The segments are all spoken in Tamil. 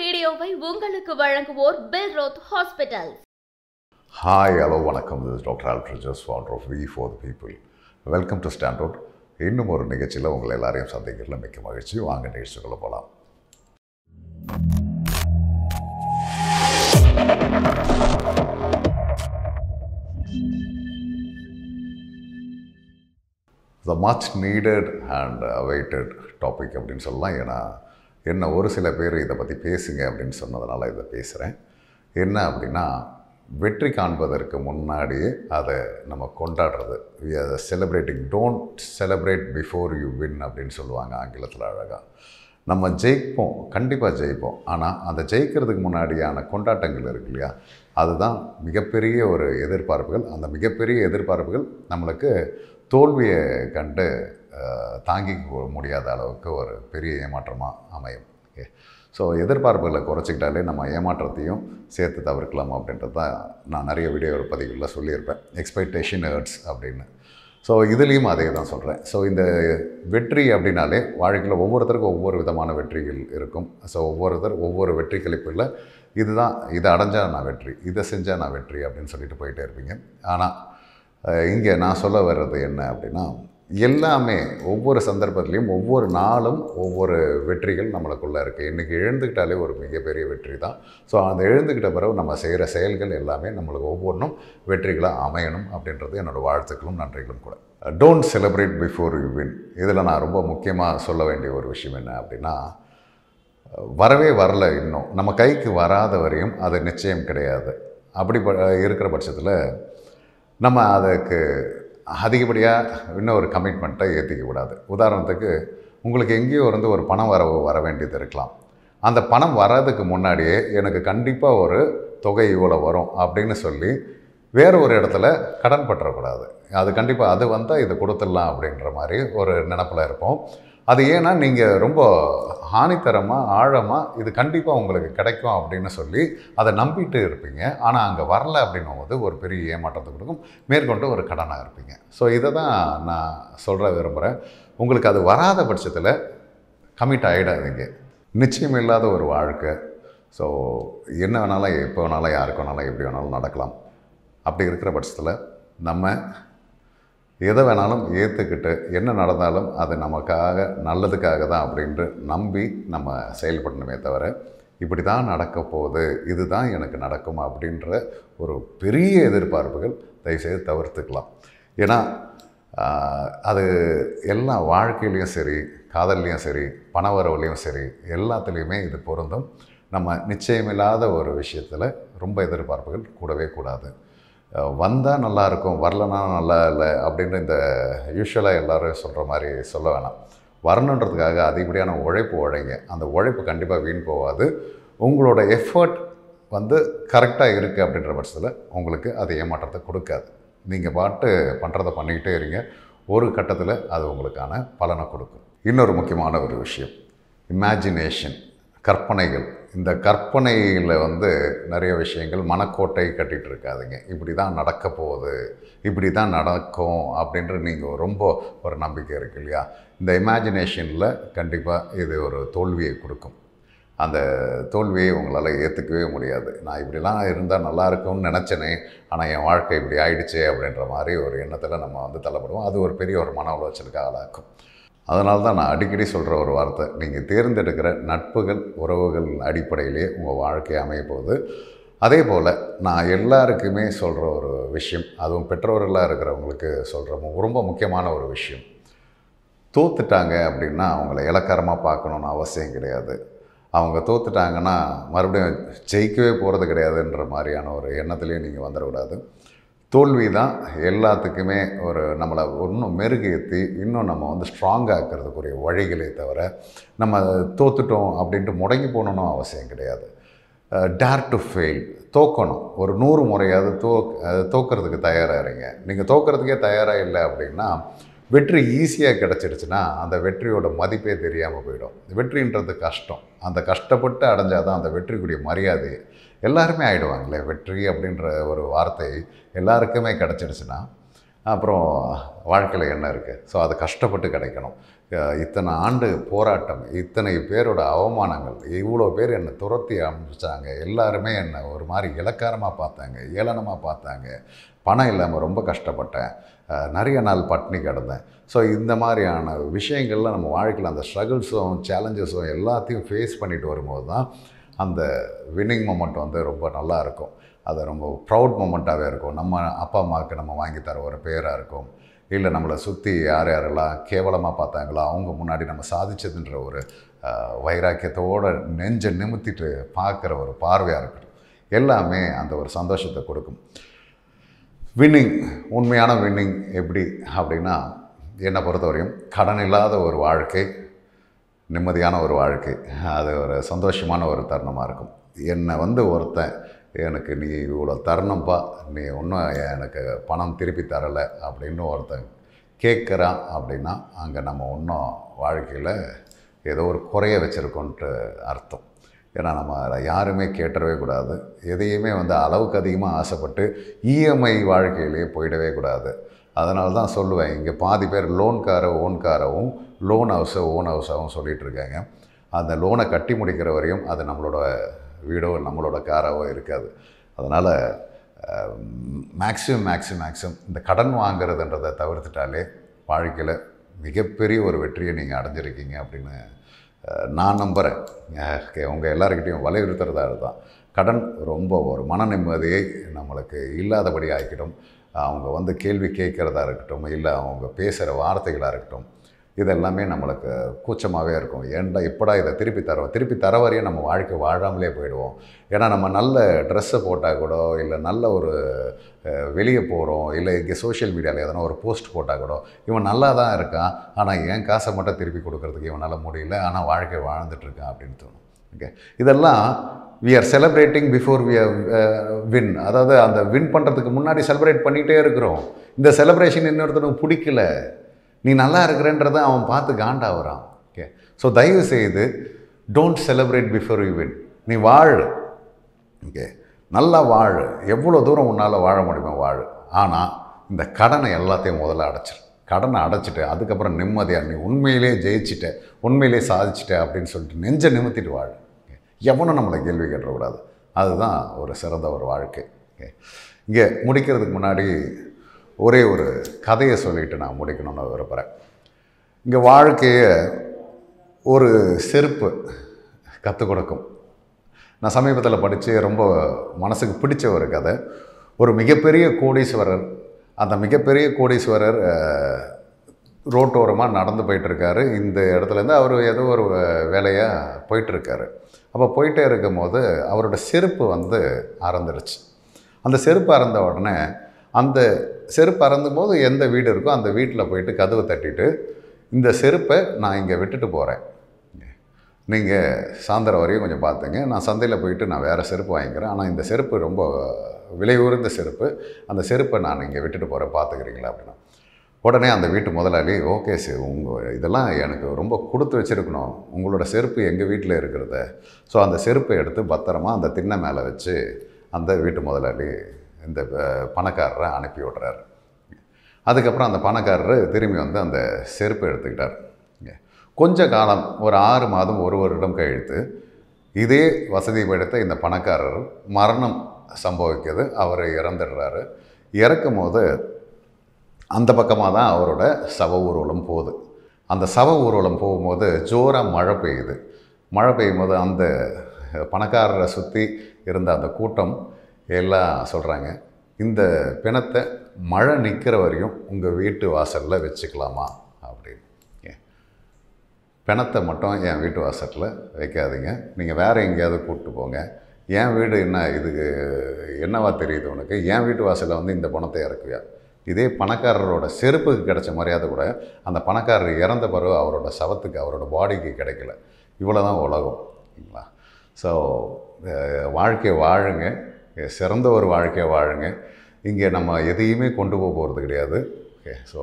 வீடியோவை உங்களுக்கு வழங்குவோர் Billroth hospital hi hello வணக்கம் இது டாக்டர் ஆல்ஃபர் ஜஸ் ஃபால்டர் of we for the people welcome to stand out இன்னும் ஒரு நிகழ்ச்சியில் உங்களை எல்லாரையும் சந்திக்கிறதுல மிக்க மகிழ்ச்சி வாங்க நிகழ்ச்சிக்குள்ளே போகலாம் the much needed and awaited topic அப்படின்னு சொல்லலாம் ஏன்னா என்ன ஒரு சில பேர் இதை பற்றி பேசுங்க அப்படின்னு சொன்னதுனால இதை பேசுகிறேன் என்ன அப்படின்னா வெற்றி காண்பதற்கு முன்னாடியே அதை நம்ம கொண்டாடுறது we are celebrating don't celebrate before you win அப்படின்னு சொல்லுவாங்க ஆங்கிலத்தில் அழகாக நம்ம ஜெயிப்போம் கண்டிப்பாக ஜெயிப்போம் ஆனால் அந்த ஜெயிக்கிறதுக்கு முன்னாடியான கொண்டாட்டங்கள் இருக்கு இல்லையா அதுதான் மிகப்பெரிய ஒரு எதிர்பார்ப்புகள் அந்த மிகப்பெரிய எதிர்பார்ப்புகள் நம்மளுக்கு தோல்வியை கண்டு தாங்கிக்க முடியாத அளவுக்கு ஒரு பெரிய ஏமாற்றமாக அமையும் ஓகே ஸோ எதிர்பார்ப்புகளை குறைச்சிக்கிட்டாலே நம்ம ஏமாற்றத்தையும் சேர்த்து தவிர்க்கலாம் அப்படின்றது தான் நான் நிறைய வீடியோ பதிவுகளில் சொல்லியிருப்பேன் எக்ஸ்பெக்டேஷன் ஹர்ட்ஸ் அப்படின்னு ஸோ இதுலேயும் அதே தான் சொல்கிறேன் ஸோ இந்த வெற்றி அப்படின்னாலே வாழ்க்கையில் ஒவ்வொருத்தருக்கும் ஒவ்வொரு விதமான வெற்றிகள் இருக்கும் ஸோ ஒவ்வொருத்தர் ஒவ்வொரு வெற்றி கழிப்பில் இதுதான் இதை அடைஞ்சால் நான் வெற்றி இதை செஞ்சால் நான் வெற்றி அப்படின்னு சொல்லிட்டு போயிட்டே இருப்பீங்க ஆனால் இங்கே நான் சொல்ல வர்றது என்ன அப்படின்னா எல்லாமே ஒவ்வொரு சந்தர்ப்பத்துலேயும் ஒவ்வொரு நாளும் ஒவ்வொரு வெற்றிகள் நம்மளுக்குள்ளே இருக்குது இன்றைக்கி எழுந்துக்கிட்டாலே ஒரு மிகப்பெரிய வெற்றி தான் ஸோ அந்த எழுந்துக்கிட்ட பிறகு நம்ம செய்கிற செயல்கள் எல்லாமே நம்மளுக்கு ஒவ்வொன்றும் வெற்றிகளாக அமையணும் அப்படின்றது என்னோடய வாழ்த்துக்களும் நன்றிகளும் கூட don't celebrate before you win இதில் நான் ரொம்ப முக்கியமாக சொல்ல வேண்டிய ஒரு விஷயம் என்ன அப்படின்னா uh, வரவே வரல இன்னும் நம்ம கைக்கு வராத வரையும் அது நிச்சயம் கிடையாது அப்படி இருக்கிற பட்சத்தில் நம்ம அதுக்கு அதிகப்படியாக இன்னும் ஒரு கமிட்மெண்ட்டை ஏற்றிக்க கூடாது உதாரணத்துக்கு உங்களுக்கு எங்கேயோ இருந்து ஒரு பணம் வரவு வர வேண்டியது இருக்கலாம் அந்த பணம் வர்றதுக்கு முன்னாடியே எனக்கு கண்டிப்பாக ஒரு தொகை இவ்வளோ வரும் அப்படின்னு சொல்லி வேறு ஒரு இடத்துல கடன் பற்றக்கூடாது அது கண்டிப்பாக அது வந்தால் இது கொடுத்துடலாம் அப்படின்ற மாதிரி ஒரு நினப்பில் இருப்போம் அது ஏன்னா நீங்கள் ரொம்ப ஹானித்தரமாக ஆழமாக இது கண்டிப்பாக உங்களுக்கு கிடைக்கும் அப்படின்னு சொல்லி அதை நம்பிட்டு இருப்பீங்க ஆனால் அங்கே வரல அப்படின்னும் போது ஒரு பெரிய ஏமாற்றத்தை கொடுக்கும் மேற்கொண்டு ஒரு கடனாக இருப்பீங்க ஸோ இதை தான் நான் சொல்கிற விரும்புகிறேன் உங்களுக்கு அது வராத பட்சத்தில் கமிட் ஆகிடாதீங்க நிச்சயம் இல்லாத ஒரு வாழ்க்கை ஸோ என்ன வேணாலும் எப்போ வேணாலும் யாருக்கு வேணாலும் எப்படி வேணாலும் நடக்கலாம் அப்படி இருக்கிற பட்சத்தில் நம்ம எதை வேணாலும் ஏற்றுக்கிட்டு என்ன நடந்தாலும் அது நமக்காக நல்லதுக்காக தான் அப்படின்ட்டு நம்பி நம்ம செயல்படணுமே தவிர இப்படி தான் நடக்க போகுது இது தான் எனக்கு நடக்கும் அப்படின்ற ஒரு பெரிய எதிர்பார்ப்புகள் தயவுசெய்து தவிர்த்துக்கலாம் ஏன்னா அது எல்லா வாழ்க்கையிலையும் சரி காதல்லையும் சரி பணவரவுலையும் சரி எல்லாத்துலேயுமே இது பொருந்தும் நம்ம நிச்சயமில்லாத ஒரு விஷயத்தில் ரொம்ப எதிர்பார்ப்புகள் கூடவே கூடாது வந்தால் நல்லாயிருக்கும் வரலனா நல்லா இல்லை அப்படின்ற இந்த யூஸ்வலாக எல்லோரும் சொல்கிற மாதிரி சொல்ல வேணாம் வரணுன்றதுக்காக அதிகப்படியான உழைப்பு உழைங்க அந்த உழைப்பு கண்டிப்பாக வீண் போகாது உங்களோட எஃபர்ட் வந்து கரெக்டாக இருக்குது அப்படின்ற பட்சத்தில் உங்களுக்கு அது ஏமாற்றத்தை கொடுக்காது நீங்கள் பாட்டு பண்ணுறதை பண்ணிக்கிட்டே இருங்க ஒரு கட்டத்தில் அது உங்களுக்கான பலனை கொடுக்கும் இன்னொரு முக்கியமான ஒரு விஷயம் இமேஜினேஷன் கற்பனைகள் இந்த கற்பனையில் வந்து நிறைய விஷயங்கள் மனக்கோட்டை கட்டிகிட்டு இருக்காதுங்க இப்படி தான் நடக்க போகுது இப்படி தான் நடக்கும் அப்படின்ற நீங்கள் ரொம்ப ஒரு நம்பிக்கை இருக்கு இல்லையா இந்த இமேஜினேஷனில் கண்டிப்பாக இது ஒரு தோல்வியை கொடுக்கும் அந்த தோல்வியை உங்களால் ஏற்றுக்கவே முடியாது நான் இப்படிலாம் இருந்தால் நல்லா இருக்கும்னு நினச்சேனே ஆனால் என் வாழ்க்கை இப்படி ஆகிடுச்சே அப்படின்ற மாதிரி ஒரு எண்ணத்தில் நம்ம வந்து தள்ளப்படுவோம் அது ஒரு பெரிய ஒரு மன உளைச்சலுக்கு ஆளாக்கும் அதனால தான் நான் அடிக்கடி சொல்கிற ஒரு வார்த்தை நீங்கள் தேர்ந்தெடுக்கிற நட்புகள் உறவுகள் அடிப்படையிலே உங்கள் வாழ்க்கை அமைய போகுது அதே போல் நான் எல்லாருக்குமே சொல்கிற ஒரு விஷயம் அதுவும் பெற்றோர்களாக இருக்கிறவங்களுக்கு சொல்கிற ரொம்ப முக்கியமான ஒரு விஷயம் தோத்துட்டாங்க அப்படின்னா அவங்கள இலக்காரமாக பார்க்கணுன்னு அவசியம் கிடையாது அவங்க தோத்துட்டாங்கன்னா மறுபடியும் ஜெயிக்கவே போகிறது கிடையாதுன்ற மாதிரியான ஒரு எண்ணத்துலேயும் நீங்கள் வந்துடக்கூடாது தோல்வி தான் எல்லாத்துக்குமே ஒரு நம்மளை இன்னும் மெருகேற்றி இன்னும் நம்ம வந்து ஸ்ட்ராங்காகிறதுக்குரிய வழிகளே தவிர நம்ம தோத்துட்டோம் அப்படின்ட்டு முடங்கி போகணுன்னு அவசியம் கிடையாது டேர் டு ஃபெயில் தோக்கணும் ஒரு நூறு முறையாவது தோ தோக்கிறதுக்கு தயாராக இருங்க நீங்கள் தோக்கிறதுக்கே தயாராக இல்லை அப்படின்னா வெற்றி ஈஸியாக கிடச்சிடுச்சுன்னா அந்த வெற்றியோட மதிப்பே தெரியாமல் போயிடும் வெற்றின்றது கஷ்டம் அந்த கஷ்டப்பட்டு அடைஞ்சாதான் அந்த வெற்றிக்குரிய மரியாதை எல்லாருமே ஆகிடுவாங்களே வெற்றி அப்படின்ற ஒரு வார்த்தை எல்லாருக்குமே கிடச்சிடுச்சுன்னா அப்புறம் வாழ்க்கையில் என்ன இருக்குது ஸோ அது கஷ்டப்பட்டு கிடைக்கணும் இத்தனை ஆண்டு போராட்டம் இத்தனை பேரோட அவமானங்கள் இவ்வளோ பேர் என்னை துரத்தி அனுப்பிச்சாங்க எல்லாருமே என்னை ஒரு மாதிரி இலக்காரமாக பார்த்தாங்க ஏளனமாக பார்த்தாங்க பணம் இல்லாமல் ரொம்ப கஷ்டப்பட்டேன் நிறைய நாள் பட்னி கிடந்தேன் ஸோ இந்த மாதிரியான விஷயங்கள்லாம் நம்ம வாழ்க்கையில் அந்த ஸ்ட்ரகிள்ஸும் சேலஞ்சஸும் எல்லாத்தையும் ஃபேஸ் பண்ணிட்டு வரும்போது தான் அந்த வின்னிங் மூமெண்ட் வந்து ரொம்ப நல்லா இருக்கும் அது ரொம்ப ப்ரௌட் மூமெண்ட்டாகவே இருக்கும் நம்ம அப்பா அம்மாவுக்கு நம்ம வாங்கி தர ஒரு பேராக இருக்கும் இல்லை நம்மளை சுற்றி யார் யாரெல்லாம் கேவலமாக பார்த்தாங்களோ அவங்க முன்னாடி நம்ம சாதிச்சதுன்ற ஒரு வைராக்கியத்தோடு நெஞ்சை நிமித்திட்டு பார்க்குற ஒரு பார்வையாக இருக்கட்டும் எல்லாமே அந்த ஒரு சந்தோஷத்தை கொடுக்கும் வின்னிங் உண்மையான வின்னிங் எப்படி அப்படின்னா என்னை பொறுத்தவரையும் கடன் இல்லாத ஒரு வாழ்க்கை நிம்மதியான ஒரு வாழ்க்கை அது ஒரு சந்தோஷமான ஒரு தருணமாக இருக்கும் என்னை வந்து ஒருத்தன் எனக்கு நீ இவ்வளோ தருணம்ப்பா நீ ஒன்றும் எனக்கு பணம் திருப்பி தரலை அப்படின்னு ஒருத்தன் கேட்குறான் அப்படின்னா அங்கே நம்ம ஒன்றும் வாழ்க்கையில் ஏதோ ஒரு குறைய வச்சுருக்கோன்ட்டு அர்த்தம் ஏன்னா நம்ம யாருமே கேட்டவே கூடாது எதையுமே வந்து அளவுக்கு அதிகமாக ஆசைப்பட்டு இஎம்ஐ வாழ்க்கையிலேயே போயிடவே கூடாது அதனால தான் சொல்லுவேன் இங்கே பாதி பேர் லோன்கார ஓன்காரவும் லோன் ஹவுஸை ஓன் ஹவுஸாகவும் சொல்லிகிட்ருக்காங்க அந்த லோனை கட்டி முடிக்கிற வரையும் அது நம்மளோட வீடோ நம்மளோட காராவோ இருக்காது அதனால் மேக்ஸிமம் மேக்ஸிமம் மேக்ஸிமம் இந்த கடன் வாங்கிறதுன்றதை தவிர்த்துட்டாலே வாழ்க்கையில் மிகப்பெரிய ஒரு வெற்றியை நீங்கள் அடைஞ்சிருக்கீங்க அப்படின்னு நான் நம்புகிறேன் அவங்க எல்லாருக்கிட்டையும் வலியுறுத்துறதா இருந்தான் கடன் ரொம்ப ஒரு மன நிம்மதியை நம்மளுக்கு இல்லாதபடி ஆகிக்கிட்டோம் அவங்க வந்து கேள்வி கேட்குறதா இருக்கட்டும் இல்லை அவங்க பேசுகிற வார்த்தைகளாக இருக்கட்டும் இதெல்லாமே நம்மளுக்கு கூச்சமாகவே இருக்கும் ஏன்டா எப்படா இதை திருப்பி தரோம் திருப்பி தர வரையும் நம்ம வாழ்க்கை வாழாமலே போயிடுவோம் ஏன்னா நம்ம நல்ல ட்ரெஸ்ஸை போட்டால் கூட இல்லை நல்ல ஒரு வெளியே போகிறோம் இல்லை இங்கே சோஷியல் மீடியாவில் எதனா ஒரு போஸ்ட் போட்டால் கூட இவன் நல்லா தான் இருக்கான் ஆனால் என் காசை மட்டும் திருப்பி கொடுக்குறதுக்கு இவனால் முடியல ஆனால் வாழ்க்கை வாழ்ந்துட்டுருக்கான் அப்படின்னு தோணும் ஓகே இதெல்லாம் we are celebrating before we win அதாவது அந்த வின் பண்ணுறதுக்கு முன்னாடி செலிப்ரேட் பண்ணிகிட்டே இருக்கிறோம் இந்த செலிப்ரேஷன் இன்னொருத்தனுக்கு பிடிக்கல நீ நல்லா இருக்கிறன்றத அவன் பார்த்து காண்டா வரான் ஓகே ஸோ தயவு செய்து don't celebrate before you win நீ வாழு ஓகே நல்லா வாழ் எவ்வளோ தூரம் உன்னால் வாழ முடியுமோ வாழ் ஆனால் இந்த கடனை எல்லாத்தையும் முதல்ல அடைச்சிரு கடனை அடைச்சிட்டு அதுக்கப்புறம் நிம்மதியாக நீ உண்மையிலே ஜெயிச்சிட்ட உண்மையிலே சாதிச்சிட்ட அப்படின்னு சொல்லிட்டு நெஞ்சை நிமித்திட்டு வாழ் எவனும் நம்மளை கேள்வி கேட்டுறக்கூடாது அதுதான் ஒரு சிறந்த ஒரு வாழ்க்கை இங்கே முடிக்கிறதுக்கு முன்னாடி ஒரே ஒரு கதையை சொல்லிட்டு நான் முடிக்கணும்னு விரும்புகிறேன் இங்கே வாழ்க்கையை ஒரு செருப்பு கற்றுக் கொடுக்கும் நான் சமீபத்தில் படித்து ரொம்ப மனசுக்கு பிடிச்ச ஒரு கதை ஒரு மிகப்பெரிய கோடீஸ்வரர் அந்த மிகப்பெரிய கோடீஸ்வரர் ரோட்டோரமாக நடந்து போயிட்டுருக்காரு இந்த இடத்துலேருந்து அவர் ஏதோ ஒரு வேலையாக போயிட்டுருக்காரு அப்போ போயிட்டே இருக்கும்போது அவரோட செருப்பு வந்து அறந்துருச்சு அந்த செருப்பு அறந்த உடனே அந்த செருப்பு அறந்தும் போது எந்த வீடு இருக்கோ அந்த வீட்டில் போயிட்டு கதவை தட்டிட்டு இந்த செருப்பை நான் இங்கே விட்டுட்டு போகிறேன் நீங்கள் சாயந்தரம் வரையும் கொஞ்சம் பார்த்துங்க நான் சந்தையில் போயிட்டு நான் வேறு செருப்பு வாங்கிக்கிறேன் ஆனால் இந்த செருப்பு ரொம்ப விலை உயர்ந்த செருப்பு அந்த செருப்பை நான் இங்கே விட்டுட்டு போகிறேன் பார்த்துக்கிறீங்களா அப்படின்னா உடனே அந்த வீட்டு முதலாளி ஓகே சார் உங்கள் இதெல்லாம் எனக்கு ரொம்ப கொடுத்து வச்சுருக்கணும் உங்களோட செருப்பு எங்கள் வீட்டில் இருக்கிறத ஸோ அந்த செருப்பை எடுத்து பத்திரமா அந்த திண்ணை மேலே வச்சு அந்த வீட்டு முதலாளி இந்த பணக்காரரை அனுப்பி விடுறார் அதுக்கப்புறம் அந்த பணக்காரர் திரும்பி வந்து அந்த செருப்பை எடுத்துக்கிட்டார் கொஞ்ச காலம் ஒரு ஆறு மாதம் ஒரு வருடம் கழித்து இதே வசதி படுத்த இந்த பணக்காரர் மரணம் சம்பவிக்கிறது அவர் இறந்துடுறாரு இறக்கும் போது அந்த பக்கமாக தான் அவரோட சவ ஊர்வலம் போகுது அந்த சவ ஊர்வலம் போகும்போது ஜோராக மழை பெய்யுது மழை பெய்யும் போது அந்த பணக்காரரை சுற்றி இருந்த அந்த கூட்டம் எல்லாம் சொல்கிறாங்க இந்த பிணத்தை மழை நிற்கிற வரையும் உங்கள் வீட்டு வாசலில் வச்சுக்கலாமா அப்படின்னு ஏன் பிணத்தை மட்டும் என் வீட்டு வாசலில் வைக்காதீங்க நீங்கள் வேறு எங்கேயாவது கூப்பிட்டு போங்க என் வீடு என்ன இதுக்கு என்னவா தெரியுது உனக்கு என் வீட்டு வாசலில் வந்து இந்த பணத்தை இறக்குவியா இதே பணக்காரரோட செருப்புக்கு கிடைச்ச மரியாதை கூட அந்த பணக்காரர் இறந்த பிறகு அவரோட சவத்துக்கு அவரோட பாடிக்கு கிடைக்கல இவ்வளோ தான் உலகம் ஓகேங்களா ஸோ வாழ்க்கையை வாழுங்க ஓகே சிறந்த ஒரு வாழ்க்கையை வாழுங்க இங்கே நம்ம எதையுமே கொண்டு போக போகிறது கிடையாது ஓகே ஸோ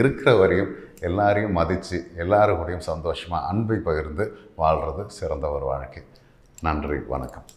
இருக்கிற வரையும் எல்லாரையும் மதித்து எல்லாருக்கூடையும் சந்தோஷமாக அன்பை பகிர்ந்து வாழ்கிறது சிறந்த ஒரு வாழ்க்கை நன்றி வணக்கம்